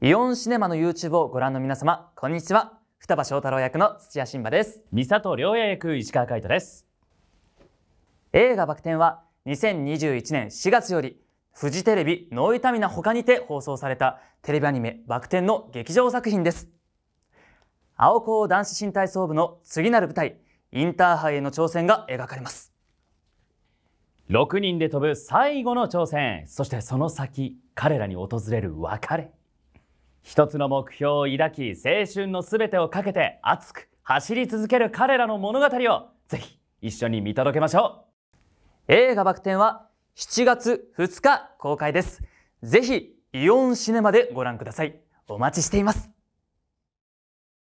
イオンシネマの YouTube をご覧の皆様、こんにちは。双葉翔太郎役の土屋慎馬です。三里良也役石川海人です。映画バク転は2021年4月より、フジテレビノイタミナ他にて放送されたテレビアニメバク転の劇場作品です。青高男子新体操部の次なる舞台、インターハイへの挑戦が描かれます。6人で飛ぶ最後の挑戦、そしてその先、彼らに訪れる別れ。一つの目標を抱き青春の全てをかけて熱く走り続ける彼らの物語をぜひ一緒に見届けましょう映画バク転は7月2日公開ですぜひイオンシネマでご覧くださいお待ちしています